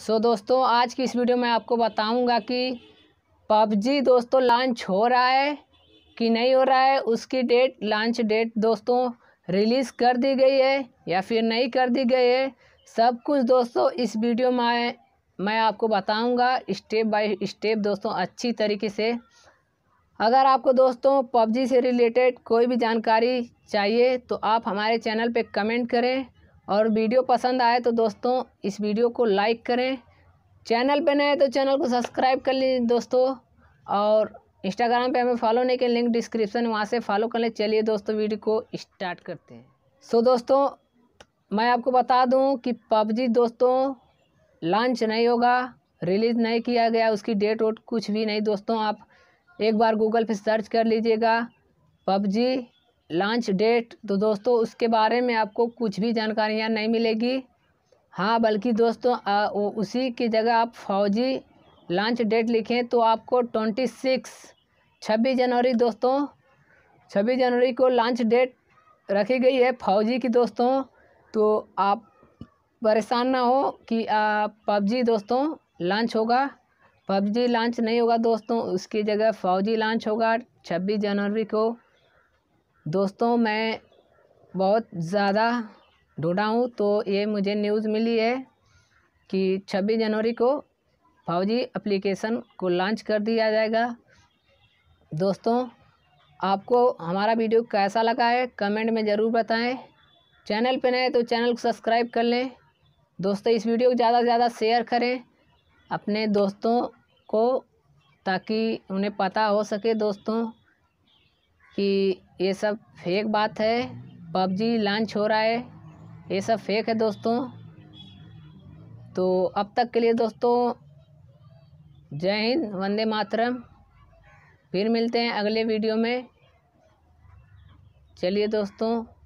सो so, दोस्तों आज की इस वीडियो में आपको बताऊंगा कि पबजी दोस्तों लॉन्च हो रहा है कि नहीं हो रहा है उसकी डेट लॉन्च डेट दोस्तों रिलीज़ कर दी गई है या फिर नहीं कर दी गई है सब कुछ दोस्तों इस वीडियो में मैं आपको बताऊंगा स्टेप बाय स्टेप दोस्तों अच्छी तरीके से अगर आपको दोस्तों पबजी से रिलेटेड कोई भी जानकारी चाहिए तो आप हमारे चैनल पर कमेंट करें और वीडियो पसंद आए तो दोस्तों इस वीडियो को लाइक करें चैनल पर नए तो चैनल को सब्सक्राइब कर लीजिए दोस्तों और इंस्टाग्राम पे हमें फॉलो नहीं के लिंक डिस्क्रिप्शन वहाँ से फॉलो कर लें चलिए दोस्तों वीडियो को स्टार्ट करते हैं सो so, दोस्तों मैं आपको बता दूं कि पबजी दोस्तों लॉन्च नहीं होगा रिलीज़ नहीं किया गया उसकी डेट वोट कुछ भी नहीं दोस्तों आप एक बार गूगल पे सर्च कर लीजिएगा पबजी लॉन्च डेट तो दोस्तों उसके बारे में आपको कुछ भी जानकारियाँ नहीं मिलेगी हाँ बल्कि दोस्तों आ, उसी की जगह आप फौजी लॉन्च डेट लिखें तो आपको ट्वेंटी सिक्स छब्बीस जनवरी दोस्तों छब्बीस जनवरी को लॉन्च डेट रखी गई है फौजी की दोस्तों तो आप परेशान ना हो कि पबजी दोस्तों लॉन्च होगा पबजी लॉन्च नहीं होगा दोस्तों उसकी जगह फौजी लॉन्च होगा छब्बीस जनवरी को दोस्तों मैं बहुत ज़्यादा ढूँढा हूँ तो ये मुझे न्यूज़ मिली है कि छब्बीस जनवरी को फौजी एप्लीकेशन को लॉन्च कर दिया जाएगा दोस्तों आपको हमारा वीडियो कैसा लगा है कमेंट में ज़रूर बताएं चैनल पर नए तो चैनल को सब्सक्राइब कर लें दोस्तों इस वीडियो को ज़्यादा से ज़्यादा शेयर करें अपने दोस्तों को ताकि उन्हें पता हो सके दोस्तों कि ये सब फेक बात है पबजी लॉन्च हो रहा है ये सब फेक है दोस्तों तो अब तक के लिए दोस्तों जय हिंद वंदे मातरम फिर मिलते हैं अगले वीडियो में चलिए दोस्तों